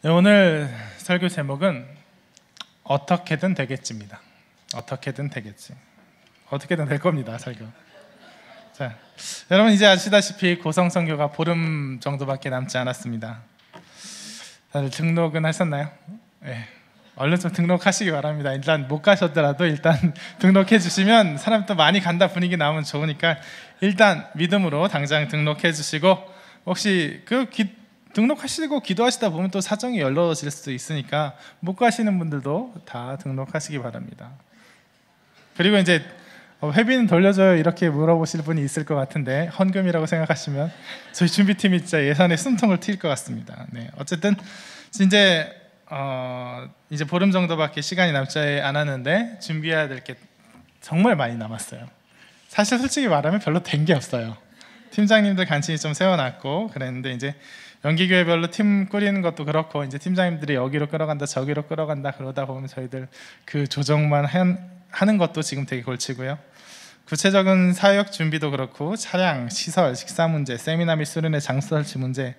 네, 오늘 설교 제목은 어떻게든 되겠지입니다. 어떻게든 되겠지. 어떻게든 될 겁니다, 설교. 자, 여러분 이제 아시다시피 고성 선교가 보름 정도밖에 남지 않았습니다. 다들 등록은 하셨나요? 네. 얼른 좀 등록하시기 바랍니다. 일단 못 가셨더라도 일단 등록해 주시면 사람 또 많이 간다 분위기 나오면 좋으니까 일단 믿음으로 당장 등록해 주시고 혹시 그 기, 등록하시고 기도하시다 보면 또 사정이 열러질 수도 있으니까 못 가시는 분들도 다 등록하시기 바랍니다. 그리고 이제 어, 회비는 돌려줘요 이렇게 물어보실 분이 있을 것 같은데 헌금이라고 생각하시면 저희 준비팀이 진짜 예산에 숨통을 트일 것 같습니다. 네, 어쨌든 이제 어, 이제 보름 정도밖에 시간이 남지 않았는데 준비해야 될 게 정말 많이 남았어요. 사실 솔직히 말하면 별로 된 게 없어요. 팀장님들 간신히 좀 세워놨고 그랬는데 이제 연기교회별로 팀 꾸리는 것도 그렇고 이제 팀장님들이 여기로 끌어간다 저기로 끌어간다 그러다 보면 저희들 그 조정만 한, 하는 것도 지금 되게 골치고요. 구체적인 사역 준비도 그렇고 차량, 시설, 식사 문제, 세미나 및 수련회 장소 설치 문제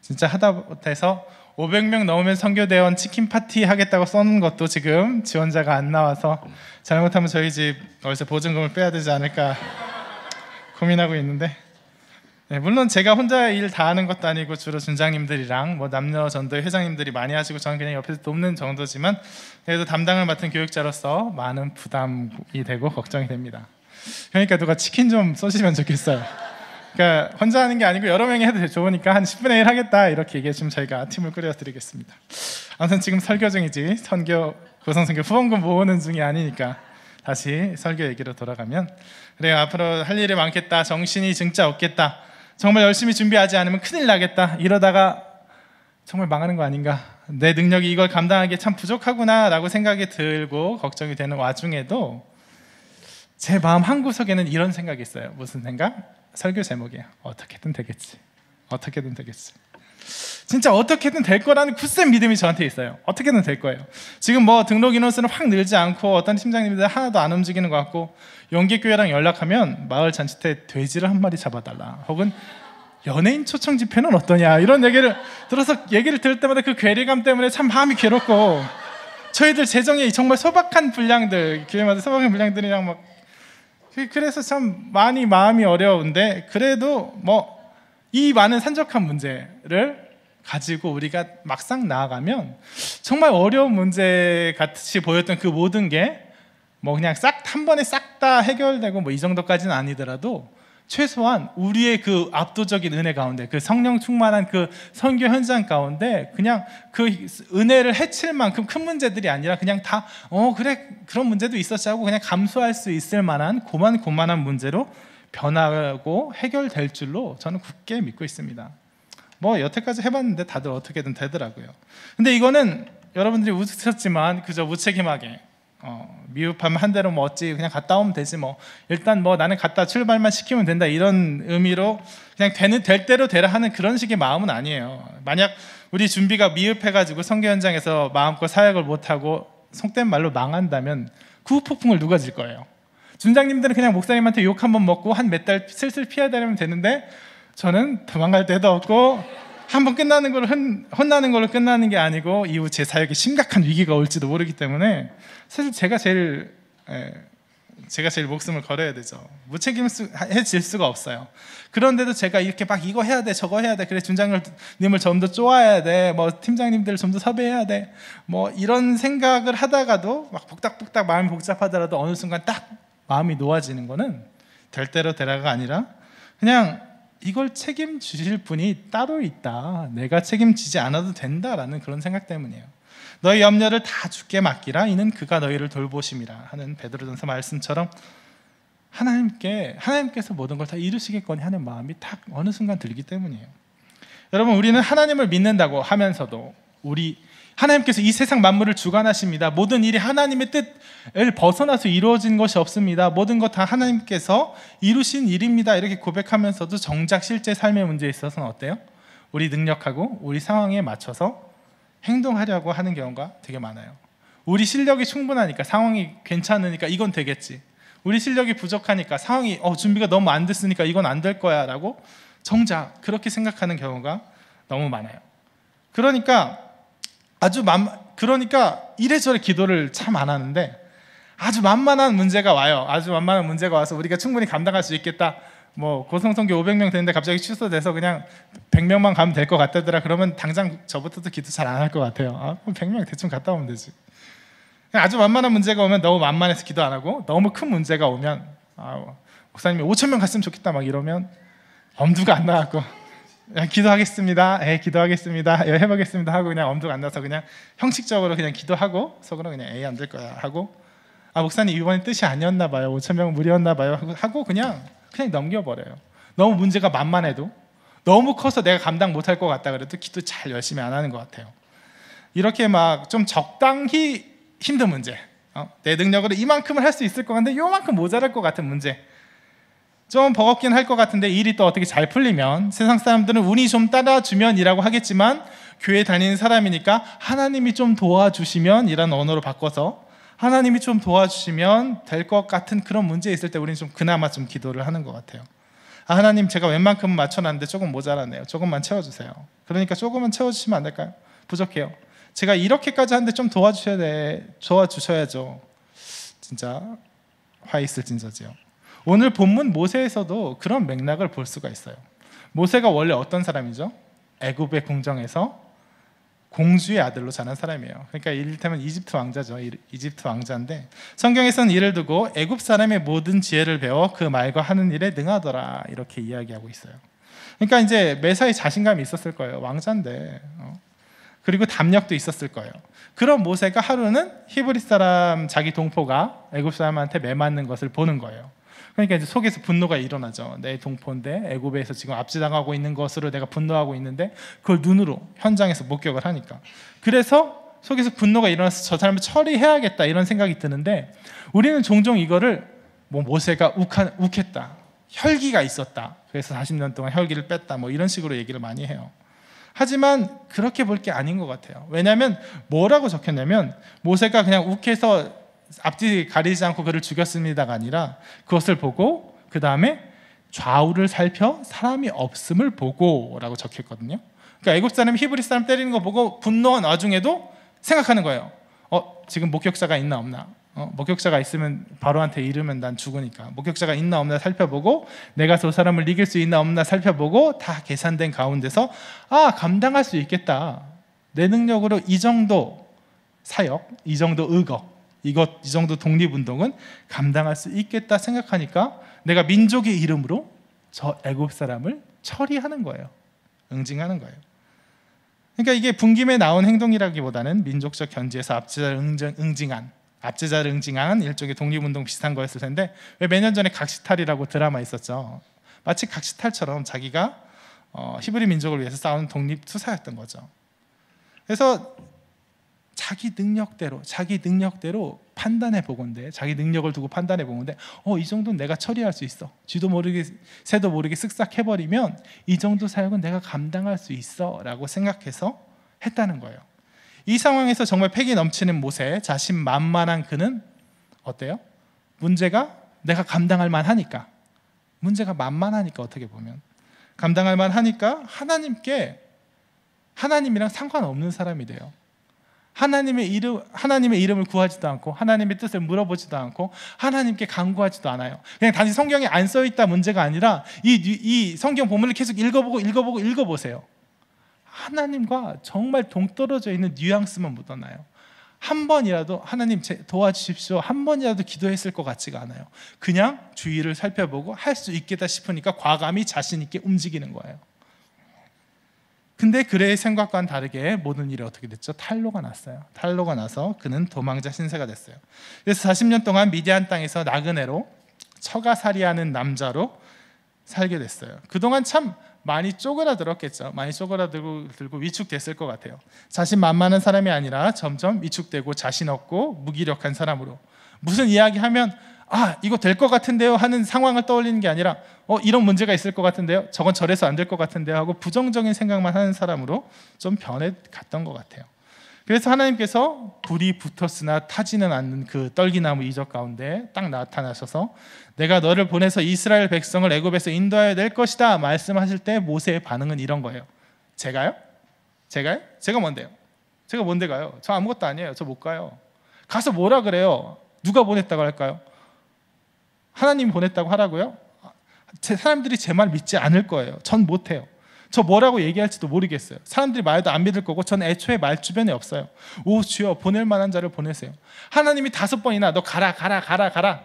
진짜 하다 못해서 500명 넘으면 선교대원 치킨 파티 하겠다고 써놓은 것도 지금 지원자가 안 나와서 잘못하면 저희 집 어디서 보증금을 빼야 되지 않을까 고민하고 있는데 네, 물론 제가 혼자 일 다 하는 것도 아니고 주로 준장님들이랑 뭐 남녀 전도 회장님들이 많이 하시고 저는 그냥 옆에서 돕는 정도지만 그래도 담당을 맡은 교육자로서 많은 부담이 되고 걱정이 됩니다. 그러니까 누가 치킨 좀 쏘시면 좋겠어요. 그러니까 혼자 하는 게 아니고 여러 명이 해도 좋으니까 한 10분의 1 하겠다 이렇게 얘기해주면 저희가 팀을 꾸려드리겠습니다. 아무튼 지금 설교 중이지 선교 고성선교 후원금 모으는 중이 아니니까 다시 설교 얘기로 돌아가면 그래 앞으로 할 일이 많겠다 정신이 진짜 없겠다 정말 열심히 준비하지 않으면 큰일 나겠다. 이러다가 정말 망하는 거 아닌가. 내 능력이 이걸 감당하기에 참 부족하구나라고 생각이 들고 걱정이 되는 와중에도 제 마음 한구석에는 이런 생각이 있어요. 무슨 생각? 설교 제목이에요. 어떻게든 되겠지. 어떻게든 되겠지. 진짜 어떻게든 될 거라는 굳센 믿음이 저한테 있어요. 어떻게든 될 거예요. 지금 뭐 등록 인원수는 확 늘지 않고 어떤 팀장님들 하나도 안 움직이는 것 같고 용기교회랑 연락하면 마을 잔치 때 돼지를 한 마리 잡아달라. 혹은 연예인 초청 집회는 어떠냐 이런 얘기를 들어서 얘기를 들을 때마다 그 괴리감 때문에 참 마음이 괴롭고 저희들 재정에 정말 소박한 분량들 교회마다 소박한 분량들이랑 막 그, 그래서 참 많이 마음이 어려운데 그래도 뭐이 많은 산적한 문제를 가지고 우리가 막상 나아가면 정말 어려운 문제 같이 보였던 그 모든 게 뭐 그냥 싹 한 번에 싹 다 해결되고 뭐 이 정도까지는 아니더라도 최소한 우리의 그 압도적인 은혜 가운데 그 성령 충만한 그 선교 현장 가운데 그냥 그 은혜를 해칠 만큼 큰 문제들이 아니라 그냥 다 어 그래 그런 문제도 있었지 하고 그냥 감수할 수 있을 만한 고만고만한 문제로 변하고 해결될 줄로 저는 굳게 믿고 있습니다. 뭐 여태까지 해봤는데 다들 어떻게든 되더라고요. 근데 이거는 여러분들이 우습지만 그저 무책임하게 어, 미흡하면 한 대로 뭐 어찌 그냥 갔다 오면 되지 뭐 일단 뭐 나는 갔다 출발만 시키면 된다 이런 의미로 그냥 되는 될 대로 되라 하는 그런 식의 마음은 아니에요. 만약 우리 준비가 미흡해가지고 성교 현장에서 마음껏 사역을 못하고 속된 말로 망한다면 그폭풍을 누가 질 거예요? 준장님들은 그냥 목사님한테 욕 한 번 먹고 한 몇 달 슬슬 피해 다니면 되는데 저는 도망갈 데도 없고 한 번 끝나는 걸 헌, 혼나는 걸로 끝나는 게 아니고 이후 제 사역에 심각한 위기가 올지도 모르기 때문에 사실 제가 제일 에, 예, 제가 제일 목숨을 걸어야 되죠. 무책임해질 수가 없어요. 그런데도 제가 이렇게 막 이거 해야 돼, 저거 해야 돼, 그래 준장님을 좀 더 쪼아야 돼, 뭐 팀장님들 을좀 더 섭외해야 돼, 뭐 이런 생각을 하다가도 막 복닥복닥 마음이 복잡하더라도 어느 순간 딱 마음이 놓아지는 거는 될 대로 되라가 아니라 그냥 이걸 책임지실 분이 따로 있다. 내가 책임지지 않아도 된다라는 그런 생각 때문이에요. 너희 염려를 다 주께 맡기라. 이는 그가 너희를 돌보심이라 하는 베드로전서 말씀처럼 하나님께 하나님께서 모든 걸 다 이루시겠거니 하는 마음이 딱 어느 순간 들기 때문이에요. 여러분 우리는 하나님을 믿는다고 하면서도 우리 하나님께서 이 세상 만물을 주관하십니다. 모든 일이 하나님의 뜻을 벗어나서 이루어진 것이 없습니다. 모든 것 다 하나님께서 이루신 일입니다. 이렇게 고백하면서도 정작 실제 삶의 문제에 있어서는 어때요? 우리 능력하고 우리 상황에 맞춰서 행동하려고 하는 경우가 되게 많아요. 우리 실력이 충분하니까 상황이 괜찮으니까 이건 되겠지. 우리 실력이 부족하니까 상황이 어, 준비가 너무 안 됐으니까 이건 안 될 거야라고 정작 그렇게 생각하는 경우가 너무 많아요. 그러니까 아주 만 그러니까 이래저래 기도를 참 안 하는데 아주 만만한 문제가 와요. 아주 만만한 문제가 와서 우리가 충분히 감당할 수 있겠다. 뭐 고성성교 500명 되는데 갑자기 취소돼서 그냥 100명만 가면 될 것 같다더라. 그러면 당장 저부터도 기도 잘 안 할 것 같아요. 아, 100명 대충 갔다 오면 되지. 아주 만만한 문제가 오면 너무 만만해서 기도 안 하고 너무 큰 문제가 오면 아, 목사님이 5천 명 갔으면 좋겠다 막 이러면 엄두가 안 나갖고 예, 기도하겠습니다. 예, 기도하겠습니다. 예, 해보겠습니다 하고 그냥 엄두가 안 나서 그냥 형식적으로 그냥 기도하고 속으로 그냥 에이 안 될 거야 하고 아 목사님 이번엔 뜻이 아니었나 봐요. 5천 명 무리였나 봐요 하고 그냥 그냥 넘겨버려요. 너무 문제가 만만해도 너무 커서 내가 감당 못할 것 같다 그래도 기도 잘 열심히 안 하는 것 같아요. 이렇게 막 좀 적당히 힘든 문제, 어? 내 능력으로 이만큼을 할 수 있을 것 같은데 요만큼 모자랄 것 같은 문제 좀 버겁긴 할 것 같은데 일이 또 어떻게 잘 풀리면 세상 사람들은 운이 좀 따라주면이라고 하겠지만 교회 다니는 사람이니까 하나님이 좀 도와주시면 이런 언어로 바꿔서 하나님이 좀 도와주시면 될 것 같은 그런 문제 있을 때 우리는 좀 그나마 좀 기도를 하는 것 같아요. 아, 하나님 제가 웬만큼 맞춰놨는데 조금 모자라네요. 조금만 채워주세요. 그러니까 조금만 채워주시면 안 될까요? 부족해요. 제가 이렇게까지 하는데 좀 도와주셔야 돼. 도와주셔야죠. 진짜 화 있을 진저지요. 오늘 본문 모세에서도 그런 맥락을 볼 수가 있어요. 모세가 원래 어떤 사람이죠? 애굽의 궁정에서 공주의 아들로 자란 사람이에요. 그러니까 이를테면 이집트 왕자죠. 이집트 왕자인데 성경에서는 이를 두고 애굽 사람의 모든 지혜를 배워 그 말과 하는 일에 능하더라 이렇게 이야기하고 있어요. 그러니까 이제 매사에 자신감이 있었을 거예요. 왕자인데 어. 그리고 담력도 있었을 거예요. 그런 모세가 하루는 히브리 사람 자기 동포가 애굽 사람한테 매 맞는 것을 보는 거예요. 그러니까 이제 속에서 분노가 일어나죠. 내 동포인데 애굽에서 지금 압제당하고 있는 것으로 내가 분노하고 있는데 그걸 눈으로 현장에서 목격을 하니까. 그래서 속에서 분노가 일어나서 저 사람을 처리해야겠다 이런 생각이 드는데 우리는 종종 이거를 뭐 모세가 욱한, 욱했다. 혈기가 있었다. 그래서 40년 동안 혈기를 뺐다. 뭐 이런 식으로 얘기를 많이 해요. 하지만 그렇게 볼 게 아닌 것 같아요. 왜냐하면 뭐라고 적혔냐면 모세가 그냥 욱해서 앞뒤 가리지 않고 그를 죽였습니다가 아니라 그것을 보고 그 다음에 좌우를 살펴 사람이 없음을 보고라고 적혔거든요. 그러니까 애굽 사람 히브리 사람 때리는 거 보고 분노한 와중에도 생각하는 거예요. 어 지금 목격자가 있나 없나. 어, 목격자가 있으면 바로한테 이르면 난 죽으니까 목격자가 있나 없나 살펴보고 내가 저 사람을 이길 수 있나 없나 살펴보고 다 계산된 가운데서 아 감당할 수 있겠다 내 능력으로 이 정도 사역 이 정도 의거 이것 이 정도 독립운동은 감당할 수 있겠다 생각하니까 내가 민족의 이름으로 저 애굽 사람을 처리하는 거예요. 응징하는 거예요. 그러니까 이게 분김에 나온 행동이라기보다는 민족적 견지에서 압제자를 응징, 한 압제자를 응징한 일종의 독립운동 비슷한 거였을 텐데 왜 몇 년 전에 각시탈이라고 드라마 있었죠. 마치 각시탈처럼 자기가 어, 히브리 민족을 위해서 싸운 독립 투사였던 거죠. 그래서 자기 능력대로 자기 능력대로 판단해 보건데 자기 능력을 두고 판단해 보건데 어 이 정도는 내가 처리할 수 있어 쥐도 모르게 새도 모르게 쓱싹 해버리면 이 정도 사역은 내가 감당할 수 있어라고 생각해서 했다는 거예요. 이 상황에서 정말 패기 넘치는 모세 자신 만만한 그는 어때요? 문제가 내가 감당할 만하니까 문제가 만만하니까 어떻게 보면 감당할 만하니까 하나님께 하나님이랑 상관없는 사람이 돼요. 하나님의 이름 하나님의 이름을 구하지도 않고 하나님의 뜻을 물어보지도 않고 하나님께 간구하지도 않아요. 그냥 단지 성경에 안 써 있다 문제가 아니라 이 이 성경 본문을 계속 읽어보고 읽어보고 읽어보세요. 하나님과 정말 동떨어져 있는 뉘앙스만 묻어나요. 한 번이라도 하나님 도와주십시오. 한 번이라도 기도했을 것 같지가 않아요. 그냥 주위를 살펴보고 할 수 있겠다 싶으니까 과감히 자신 있게 움직이는 거예요. 근데 그의 생각과는 다르게 모든 일이 어떻게 됐죠? 탈로가 났어요. 탈로가 나서 그는 도망자 신세가 됐어요. 그래서 40년 동안 미디안 땅에서 나그네로 처가살이하는 남자로 살게 됐어요. 그동안 참 많이 쪼그라들었겠죠. 많이 쪼그라들고 들고 위축됐을 것 같아요. 자신 만만한 사람이 아니라 점점 위축되고 자신 없고 무기력한 사람으로 무슨 이야기하면 아 이거 될 것 같은데요 하는 상황을 떠올리는 게 아니라 어 이런 문제가 있을 것 같은데요 저건 저래서 안 될 것 같은데요 하고 부정적인 생각만 하는 사람으로 좀 변해갔던 것 같아요 그래서 하나님께서 불이 붙었으나 타지는 않는 그 떨기나무 이적 가운데 딱 나타나셔서 내가 너를 보내서 이스라엘 백성을 애굽에서 인도하여 낼 것이다 말씀하실 때 모세의 반응은 이런 거예요 제가요? 제가요? 제가 뭔데요? 제가 뭔데 가요? 저 아무것도 아니에요 저 못 가요 가서 뭐라 그래요? 누가 보냈다고 할까요? 하나님 보냈다고 하라고요? 제 사람들이 제 말 믿지 않을 거예요. 전 못해요. 저 뭐라고 얘기할지도 모르겠어요. 사람들이 말도 안 믿을 거고 전 애초에 말 주변에 없어요. 오 주여 보낼 만한 자를 보내세요. 하나님이 다섯 번이나 너 가라 가라 가라 가라.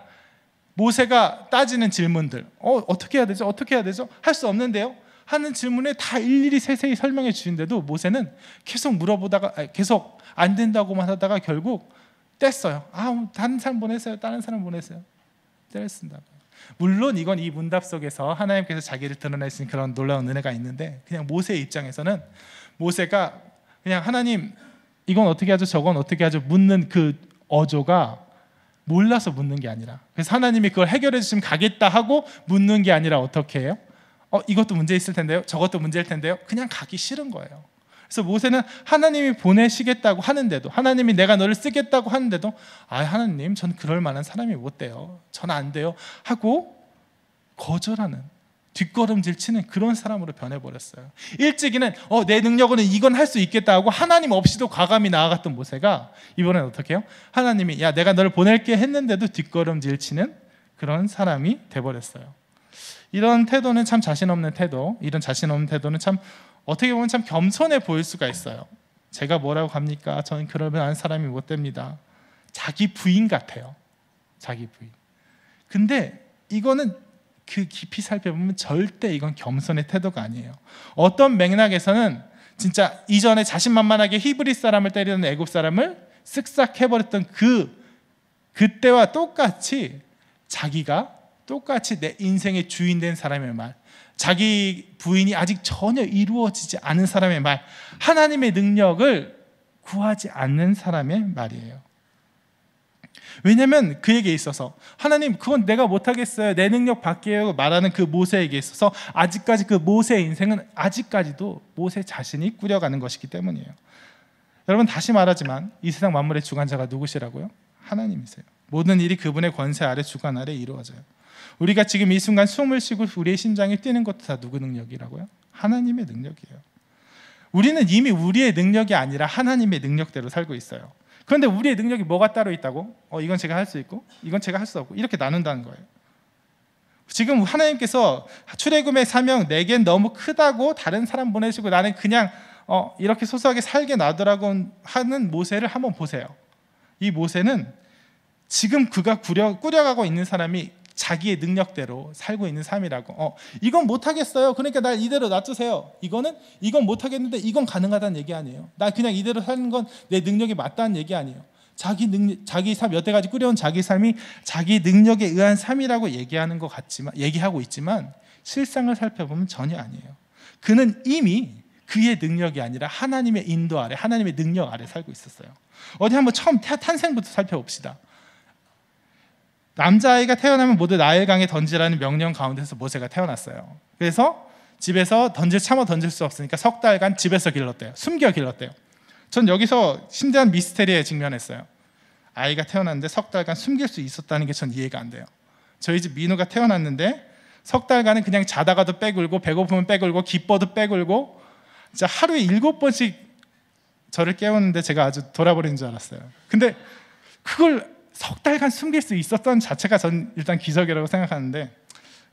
모세가 따지는 질문들. 어 어떻게 해야 되죠? 어떻게 해야 되죠? 할 수 없는데요. 하는 질문에 다 일일이 세세히 설명해 주는데도 모세는 계속 물어보다가 계속 안 된다고만 하다가 결국 뗐어요. 아, 다른 사람 보내세요. 다른 사람 보내세요. 때렸습니다. 물론 이건 이 문답 속에서 하나님께서 자기를 드러내신 그런 놀라운 은혜가 있는데 그냥 모세의 입장에서는 모세가 그냥 하나님 이건 어떻게 하죠? 저건 어떻게 하죠? 묻는 그 어조가 몰라서 묻는 게 아니라 그래서 하나님이 그걸 해결해 주시면 가겠다 하고 묻는 게 아니라 어떻게 해요? 어 이것도 문제 있을 텐데요. 저것도 문제일 텐데요. 그냥 가기 싫은 거예요. 그래서 모세는 하나님이 보내시겠다고 하는데도 하나님이 내가 너를 쓰겠다고 하는데도 아 하나님 전 그럴 만한 사람이 못 돼요. 전 안 돼요. 하고 거절하는 뒷걸음질 치는 그런 사람으로 변해버렸어요. 일찍이는 어, 내 능력으로는 이건 할 수 있겠다 하고 하나님 없이도 과감히 나아갔던 모세가 이번엔 어떻게 해요? 하나님이 야 내가 너를 보낼게 했는데도 뒷걸음질 치는 그런 사람이 돼버렸어요. 이런 태도는 참 자신 없는 태도, 이런 자신 없는 태도는 참 어떻게 보면 참 겸손해 보일 수가 있어요. 제가 뭐라고 합니까? 저는 그러면 사람이 못 됩니다. 자기 부인 같아요. 자기 부인. 근데 이거는 그 깊이 살펴보면 절대 이건 겸손의 태도가 아니에요. 어떤 맥락에서는 진짜 이전에 자신만만하게 히브리 사람을 때리던 애굽 사람을 쓱싹 해버렸던 그 그때와 똑같이 자기가 똑같이 내 인생의 주인 된 사람의 말, 자기 부인이 아직 전혀 이루어지지 않은 사람의 말, 하나님의 능력을 구하지 않는 사람의 말이에요. 왜냐면 하 그에게 있어서 하나님 그건 내가 못하겠어요 내 능력 밖에요 말하는 그 모세에게 있어서 아직까지 그 모세의 인생은 아직까지도 모세 자신이 꾸려가는 것이기 때문이에요 여러분 다시 말하지만 이 세상 만물의 주관자가 누구시라고요? 하나님이세요 모든 일이 그분의 권세 아래 주관 아래 이루어져요 우리가 지금 이 순간 숨을 쉬고 우리의 심장이 뛰는 것도 다 누구 능력이라고요? 하나님의 능력이에요. 우리는 이미 우리의 능력이 아니라 하나님의 능력대로 살고 있어요. 그런데 우리의 능력이 뭐가 따로 있다고? 어, 이건 제가 할 수 있고, 이건 제가 할 수 없고, 이렇게 나눈다는 거예요. 지금 하나님께서 출애굽의 사명 내겐 너무 크다고 다른 사람 보내시고 나는 그냥 어, 이렇게 소소하게 살게 놔두라고 하는 모세를 한번 보세요. 이 모세는 지금 그가 꾸려, 꾸려가고 있는 사람이 자기의 능력대로 살고 있는 삶이라고. 어, 이건 못 하겠어요. 그러니까 날 이대로 놔두세요. 이거는 이건 못 하겠는데 이건 가능하다는 얘기 아니에요. 나 그냥 이대로 사는 건 내 능력이 맞다는 얘기 아니에요. 자기 능 자기 삶 여태까지 꾸려온 자기 삶이 자기 능력에 의한 삶이라고 얘기하는 것 같지만 얘기하고 있지만 실상을 살펴보면 전혀 아니에요. 그는 이미 그의 능력이 아니라 하나님의 인도 아래 하나님의 능력 아래 살고 있었어요. 어디 한번 처음 탄생부터 살펴봅시다. 남자아이가 태어나면 모두 나일강에 던지라는 명령 가운데서 모세가 태어났어요. 그래서 집에서 던질 참아 던질 수 없으니까 석 달간 집에서 길렀대요. 숨겨 길렀대요. 전 여기서 심대한 미스테리에 직면했어요. 아이가 태어났는데 석 달간 숨길 수 있었다는 게 전 이해가 안 돼요. 저희 집 민우가 태어났는데 석 달간은 그냥 자다가도 빼글고 배고프면 빼글고 기뻐도 빼글고 진짜 하루에 일곱 번씩 저를 깨우는데 제가 아주 돌아버리는 줄 알았어요. 근데 그걸 석 달간 숨길 수 있었던 자체가 전 일단 기적이라고 생각하는데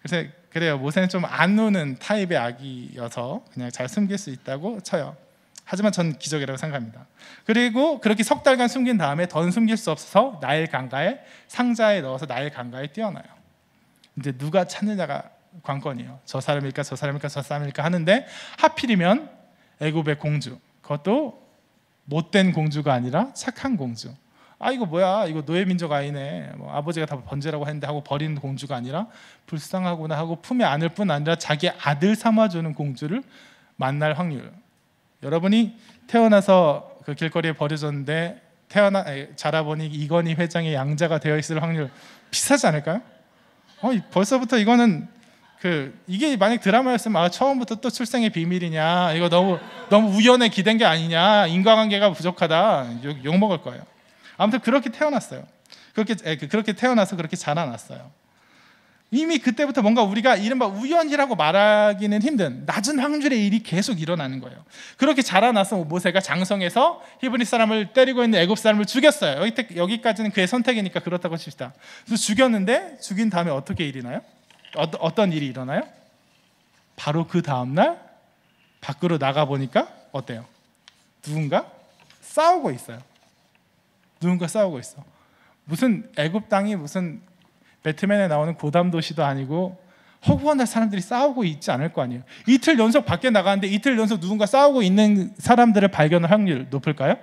그래 서 그래요 모세는 좀안노는 타입의 아기여서 그냥 잘 숨길 수 있다고 쳐요. 하지만 전 기적이라고 생각합니다. 그리고 그렇게 석 달간 숨긴 다음에 더는 숨길 수 없어서 나일 강가에 상자에 넣어서 나일 강가에 뛰어나요. 이제 누가 찾느냐가 관건이에요. 저 사람일까 저 사람일까 저 사람일까 하는데 하필이면 애굽의 공주 그것도 못된 공주가 아니라 착한 공주 아 이거 뭐야 이거 노예 민족 아이네뭐 아버지가 다 번제라고 했는데 하고 버린 공주가 아니라 불쌍하구나 하고 품에 안을 뿐 아니라 자기 아들 삼아주는 공주를 만날 확률 여러분이 태어나서 그 길거리에 버려졌는데 태어나 자라보니 이건희 회장의 양자가 되어 있을 확률 비슷하지 않을까요? 어 벌써부터 이거는 그 이게 만약 드라마였으면 아 처음부터 또 출생의 비밀이냐 이거 너무 너무 우연에 기댄 게 아니냐 인과관계가 부족하다 욕, 욕 먹을 거예요. 아무튼 그렇게 태어났어요. 그렇게 그, 그렇게 태어나서 그렇게 자라났어요. 이미 그때부터 뭔가 우리가 이른바 우연이라고 말하기는 힘든 낮은 확률의 일이 계속 일어나는 거예요. 그렇게 자라나서 모세가 장성해서 히브리 사람을 때리고 있는 애굽 사람을 죽였어요. 여기, 까지는 그의 선택이니까 그렇다고 칩시다. 그래서 죽였는데 죽인 다음에 어떻게 일이나요? 어, 떤 일이 일어나요? 바로 그 다음 날 밖으로 나가 보니까 어때요? 누군가 싸우고 있어요. 누군가 싸우고 있어. 무슨 애굽 땅이 무슨 배트맨에 나오는 고담 도시도 아니고 허구한 사람들이 싸우고 있지 않을 거 아니에요. 이틀 연속 밖에 나가는데 이틀 연속 누군가 싸우고 있는 사람들을 발견할 확률 높을까요?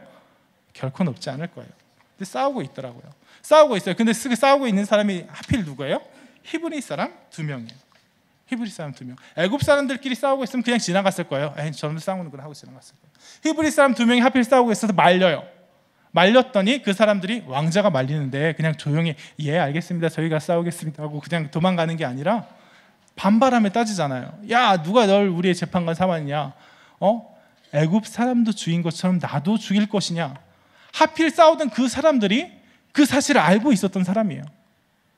결코 높지 않을 거예요. 근데 싸우고 있더라고요. 싸우고 있어요. 근데 그 싸우고 있는 사람이 하필 누구예요? 히브리 사람 두 명이에요. 히브리 사람 두 명. 애굽 사람들끼리 싸우고 있으면 그냥 지나갔을 거예요. 에이, 저놈들 싸우는구나 하고 지나갔을 거예요. 히브리 사람 두 명이 하필 싸우고 있어서 말려요. 말렸더니 그 사람들이 왕자가 말리는데 그냥 조용히 예 알겠습니다 저희가 싸우겠습니다 하고 그냥 도망가는 게 아니라 반발함에 따지잖아요. 야 누가 널 우리의 재판관 삼았냐? 어 애굽 사람도 죽인 것처럼 나도 죽일 것이냐? 하필 싸우던 그 사람들이 그 사실을 알고 있었던 사람이에요.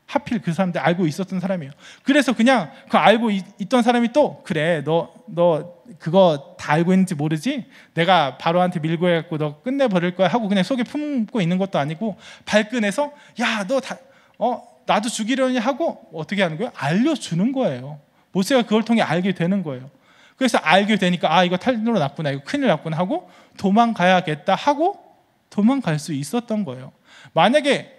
하필 그 사람들 알고 있었던 사람이에요. 그래서 그냥 그 알고 있, 던 사람이 또 그래 너 너 그거 다 알고 있는지 모르지? 내가 바로한테 밀고 해갖고 너 끝내 버릴 거야 하고 그냥 속에 품고 있는 것도 아니고 발끈해서 야너다어 나도 죽이려니 하고 어떻게 하는 거야? 알려주는 거예요. 모세가 그걸 통해 알게 되는 거예요. 그래서 알게 되니까 아 이거 탈로 났구나 이거 큰일 났구나 하고 도망가야겠다 하고 도망갈 수 있었던 거예요. 만약에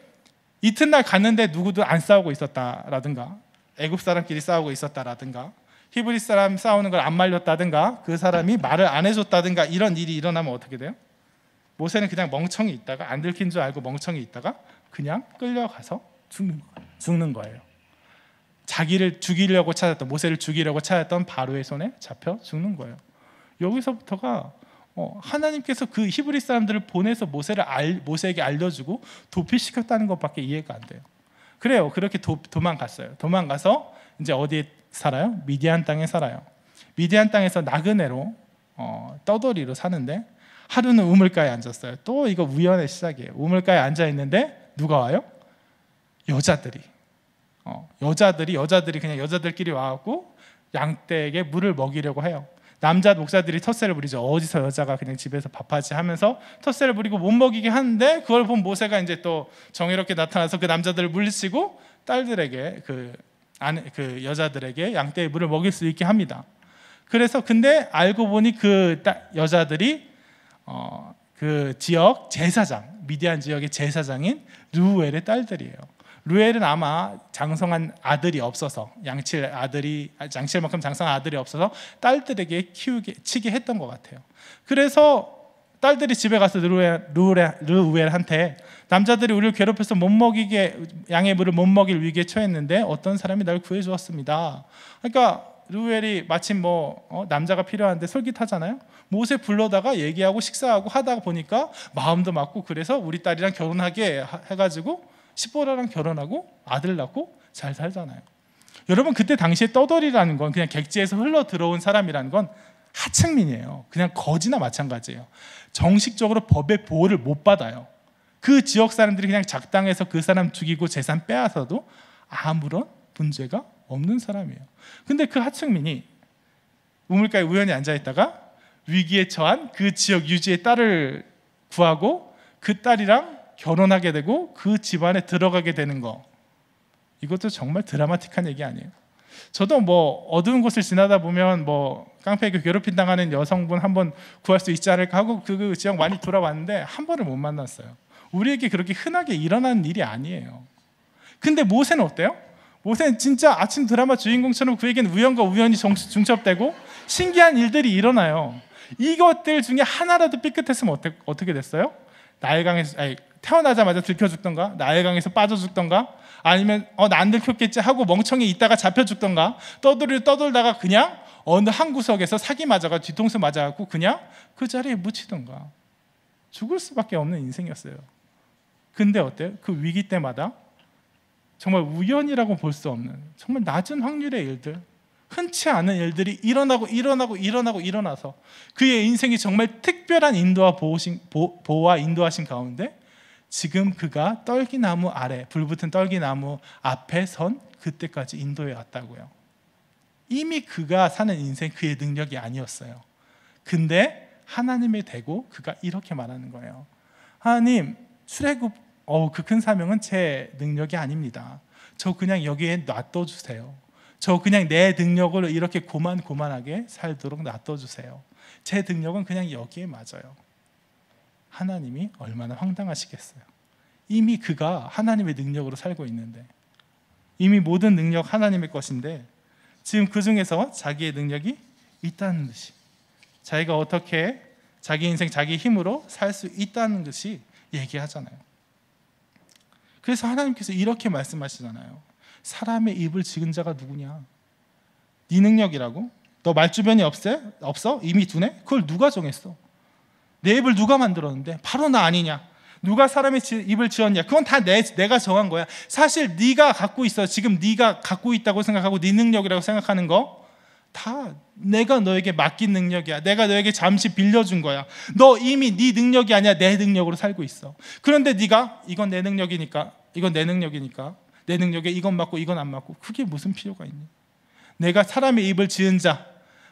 이튿날 갔는데 누구도 안 싸우고 있었다라든가 애굽 사람끼리 싸우고 있었다라든가 히브리 사람 싸우는 걸 안 말렸다든가 그 사람이 말을 안 해줬다든가 이런 일이 일어나면 어떻게 돼요? 모세는 그냥 멍청이 있다가 안 들킨 줄 알고 멍청이 있다가 그냥 끌려가서 죽는 거예요. 죽는 거예요. 자기를 죽이려고 찾았던 모세를 죽이려고 찾았던 바로의 손에 잡혀 죽는 거예요. 여기서부터가 어, 하나님께서 그 히브리 사람들을 보내서 모세를 알, 모세에게 알려주고 도피시켰다는 것밖에 이해가 안 돼요. 그래요. 그렇게 도, 도망갔어요. 도망가서 이제 어디에 살아요? 미디안 땅에 살아요. 미디안 땅에서 나그네로 어, 떠돌이로 사는데 하루는 우물가에 앉았어요. 또 이거 우연의 시작이에요. 우물가에 앉아 있는데 누가 와요? 여자들이. 어, 여자들이 여자들이 그냥 여자들끼리 와갖고 양떼에게 물을 먹이려고 해요. 남자 목사들이 텃세를 부리죠. 어디서 여자가 그냥 집에서 밥하지 하면서 텃세를 부리고 못 먹이게 하는데 그걸 본 모세가 이제 또 정의롭게 나타나서 그 남자들을 물리치고 딸들에게 그 아내 그 여자들에게 양떼의 물을 먹일 수 있게 합니다. 그래서 근데 알고 보니 그 따, 여자들이 어, 그 지역 제사장 미디안 지역의 제사장인 루엘의 딸들이에요. 루엘은 아마 장성한 아들이 없어서 양칠 아들이 양칠만큼 장성한 아들이 없어서 딸들에게 키우게 치게 했던 것 같아요. 그래서 딸들이 집에 가서 루엘, 루엘, 루엘한테 남자들이 우리를 괴롭혀서 못 먹이게 양의 물을 못 먹일 위기에 처했는데 어떤 사람이 날 구해 주었습니다. 그러니까 루엘이 마침 뭐 어, 남자가 필요한데 솔깃하잖아요. 모세 불러다가 얘기하고 식사하고 하다 보니까 마음도 맞고 그래서 우리 딸이랑 결혼하게 해가지고 시보라랑 결혼하고 아들 낳고 잘 살잖아요. 여러분 그때 당시에 떠돌이라는 건 그냥 객지에서 흘러 들어온 사람이라는 건 하층민이에요. 그냥 거지나 마찬가지예요. 정식적으로 법의 보호를 못 받아요. 그 지역 사람들이 그냥 작당해서 그 사람 죽이고 재산 빼앗아도 아무런 문제가 없는 사람이에요. 근데 그 하층민이 우물가에 우연히 앉아 있다가 위기에 처한 그 지역 유지의 딸을 구하고 그 딸이랑 결혼하게 되고 그 집안에 들어가게 되는 거. 이것도 정말 드라마틱한 얘기 아니에요. 저도 뭐 어두운 곳을 지나다 보면 뭐 깡패에게 괴롭힘 당하는 여성분 한번 구할 수 있지 않을까 하고 그, 그 지역 많이 돌아왔는데 한 번을 못 만났어요. 우리에게 그렇게 흔하게 일어나는 일이 아니에요. 근데 모세는 어때요? 모세는 진짜 아침 드라마 주인공처럼 그에겐 우연과 우연이 중첩되고 신기한 일들이 일어나요. 이것들 중에 하나라도 삐끗했으면 어떻게 됐어요? 나일강에서 아니, 태어나자마자 들켜 죽던가 나의 강에서 빠져 죽던가 아니면 어난 들켰겠지 하고 멍청이 있다가 잡혀 죽던가 떠돌이 떠돌다가 그냥 어느 한 구석에서 사기 맞아가 뒤통수 맞아갖고 그냥 그 자리에 묻히던가 죽을 수밖에 없는 인생이었어요. 근데 어때요? 그 위기 때마다 정말 우연이라고 볼 수 없는 정말 낮은 확률의 일들 흔치 않은 일들이 일어나고 일어나고 일어나고 일어나서 그의 인생이 정말 특별한 인도와 보호와 인도하신 가운데 지금 그가 떨기나무 아래 불붙은 떨기나무 앞에 선 그때까지 인도해 왔다고요. 이미 그가 사는 인생 그의 능력이 아니었어요. 근데 하나님의 대고 그가 이렇게 말하는 거예요. 하나님 출애굽 어그큰 사명은 제 능력이 아닙니다. 저 그냥 여기에 놔둬 주세요. 저 그냥 내 능력으로 이렇게 고만고만하게 살도록 놔둬 주세요. 제 능력은 그냥 여기에 맞아요. 하나님이 얼마나 황당하시겠어요. 이미 그가 하나님의 능력으로 살고 있는데 이미 모든 능력 하나님의 것인데 지금 그 중에서 자기의 능력이 있다는 것이 자기가 어떻게 자기 인생 자기 힘으로 살 수 있다는 것이 얘기하잖아요. 그래서 하나님께서 이렇게 말씀하시잖아요. 사람의 입을 지은 자가 누구냐? 네 능력이라고? 너 말주변이 없어? 없어? 이미 두네? 그걸 누가 정했어? 내 입을 누가 만들었는데? 바로 나 아니냐? 누가 사람의 입을 지었냐? 그건 다 내, 내가 정한 거야. 사실 네가 갖고 있어. 지금 네가 갖고 있다고 생각하고 네 능력이라고 생각하는 거. 다 내가 너에게 맡긴 능력이야. 내가 너에게 잠시 빌려준 거야. 너 이미 네 능력이 아니야. 내 능력으로 살고 있어. 그런데 네가 이건 내 능력이니까, 이건 내 능력이니까, 내 능력에 이건 맞고 이건 안 맞고 그게 무슨 필요가 있니? 내가 사람의 입을 지은 자,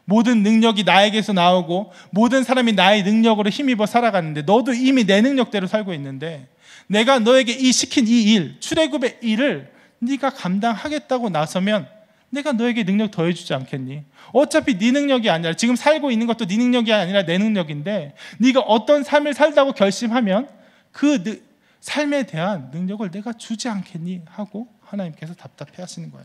모든 능력이 나에게서 나오고 모든 사람이 나의 능력으로 힘입어 살아갔는데 너도 이미 내 능력대로 살고 있는데 내가 너에게 이 시킨 이 일, 출애굽의 일을 네가 감당하겠다고 나서면 내가 너에게 능력 더해 주지 않겠니? 어차피 네 능력이 아니라 지금 살고 있는 것도 네 능력이 아니라 내 능력인데 네가 어떤 삶을 살다고 결심하면 그 느, 삶에 대한 능력을 내가 주지 않겠니 하고 하나님께서 답답해 하시는 거예요.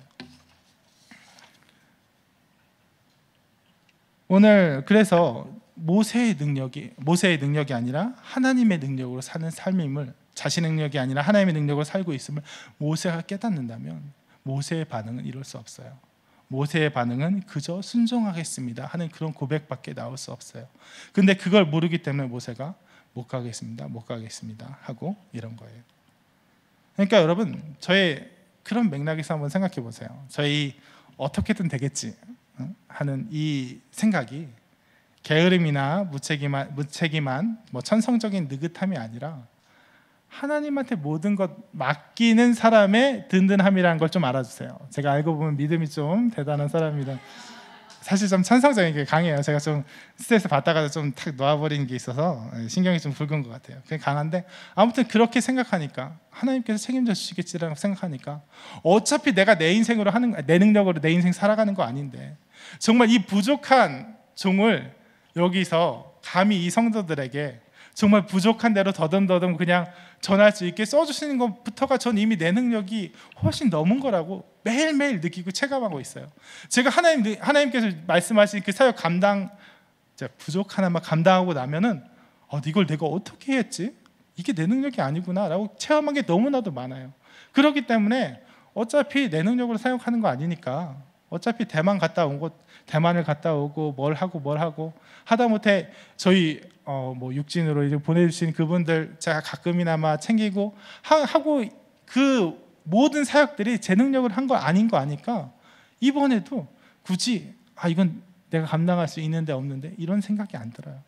오늘 그래서 모세의 능력이 모세의 능력이 아니라 하나님의 능력으로 사는 삶임을 자신의 능력이 아니라 하나님의 능력으로 살고 있음을 모세가 깨닫는다면 모세의 반응은 이럴 수 없어요. 모세의 반응은 그저 순종하겠습니다 하는 그런 고백밖에 나올 수 없어요. 근데 그걸 모르기 때문에 모세가 못 가겠습니다. 못 가겠습니다 하고 이런 거예요. 그러니까 여러분 저의 그런 맥락에서 한번 생각해 보세요. 저희 어떻게든 되겠지. 하는 이 생각이 게으름이나 무책임한, 무책임한 뭐 천성적인 느긋함이 아니라 하나님한테 모든 것 맡기는 사람의 든든함이라는 걸좀 알아주세요. 제가 알고 보면 믿음이 좀 대단한 사람이라 사실 좀 천성적인 게 강해요. 제가 좀 스트레스 받다가 좀 탁 놓아버린 게 있어서 예, 신경이 좀 붉은 것 같아요. 그게 강한데 아무튼 그렇게 생각하니까 하나님께서 책임져 주시겠지라고 생각하니까 어차피 내가 내 인생으로 하는 내 능력으로 내 인생 살아가는 거 아닌데 정말 이 부족한 종을 여기서 감히 이 성도들에게 정말 부족한 대로 더듬더듬 그냥 전할 수 있게 써주시는 것부터가 전 이미 내 능력이 훨씬 넘은 거라고 매일매일 느끼고 체감하고 있어요. 제가 하나님, 하나님께서 말씀하신 그 사역 감당, 부족 하나만 감당하고 나면은 어, 이걸 내가 어떻게 했지? 이게 내 능력이 아니구나라고 체험한 게 너무나도 많아요. 그렇기 때문에 어차피 내 능력으로 사용하는 거 아니니까 어차피 대만 갔다 온 곳, 대만을 갔다 오고 뭘 하고 뭘 하고 하다못해 저희 어뭐 육진으로 이제 보내주신 그분들 제가 가끔이나마 챙기고 하, 고그 모든 사역들이 제 능력을 한 거 아닌 거 아니까 이번에도 굳이 아 이건 내가 감당할 수 있는데 없는데 이런 생각이 안 들어요.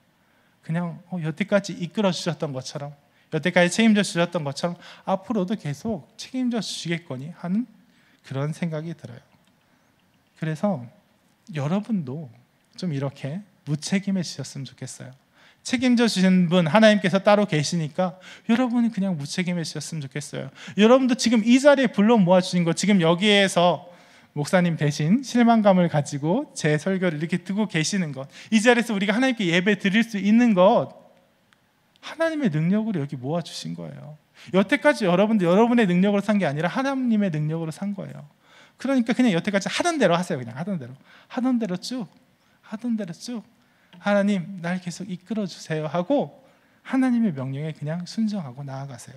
그냥 어 여태까지 이끌어 주셨던 것처럼 여태까지 책임져 주셨던 것처럼 앞으로도 계속 책임져 주시겠거니 하는 그런 생각이 들어요. 그래서 여러분도 좀 이렇게 무책임해지셨으면 좋겠어요. 책임져 주신 분 하나님께서 따로 계시니까 여러분이 그냥 무책임해지셨으면 좋겠어요. 여러분도 지금 이 자리에 불러 모아 주신 거 지금 여기에서 목사님 대신 실망감을 가지고 제 설교를 이렇게 듣고 계시는 것, 이 자리에서 우리가 하나님께 예배 드릴 수 있는 것, 하나님의 능력으로 여기 모아 주신 거예요. 여태까지 여러분들 여러분의 능력으로 산 게 아니라 하나님의 능력으로 산 거예요. 그러니까 그냥 여태까지 하던 대로 하세요. 그냥 하던 대로. 하던 대로 쭉. 하던 대로 쭉. 하나님, 날 계속 이끌어 주세요 하고 하나님의 명령에 그냥 순종하고 나아가세요.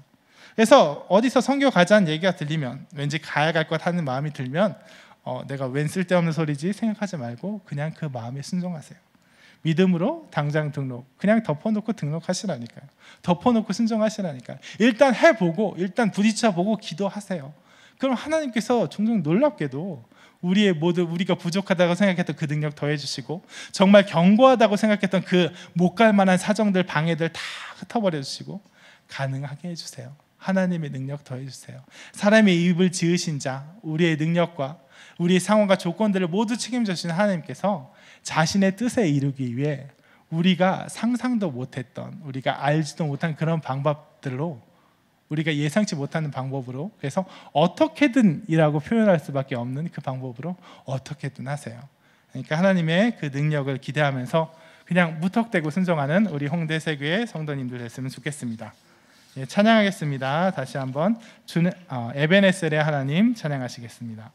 그래서 어디서 선교 가자는 얘기가 들리면 왠지 가야 갈 것 하는 마음이 들면 어, 내가 웬 쓸데없는 소리지 생각하지 말고 그냥 그 마음에 순종하세요. 믿음으로 당장 등록. 그냥 덮어놓고 등록하시라니까요. 덮어놓고 순종하시라니까요. 일단 해보고 일단 부딪혀보고 기도하세요. 그럼 하나님께서 종종 놀랍게도 우리의 모두 우리가 부족하다고 생각했던 그 능력 더해 주시고 정말 견고하다고 생각했던 그 못 갈 만한 사정들 방해들 다 흩어버려 주시고 가능하게 해 주세요. 하나님의 능력 더해 주세요. 사람의 입을 지으신 자 우리의 능력과 우리의 상황과 조건들을 모두 책임져 주신 하나님께서 자신의 뜻에 이르기 위해 우리가 상상도 못했던 우리가 알지도 못한 그런 방법들로 우리가 예상치 못하는 방법으로 그래서 어떻게든이라고 표현할 수밖에 없는 그 방법으로 어떻게든 하세요. 그러니까 하나님의 그 능력을 기대하면서 그냥 무턱대고 순종하는 우리 홍대 세교의 성도님들 됐으면 좋겠습니다. 예, 찬양하겠습니다. 다시 한번 주는 어, 에베네셀의 하나님 찬양하시겠습니다.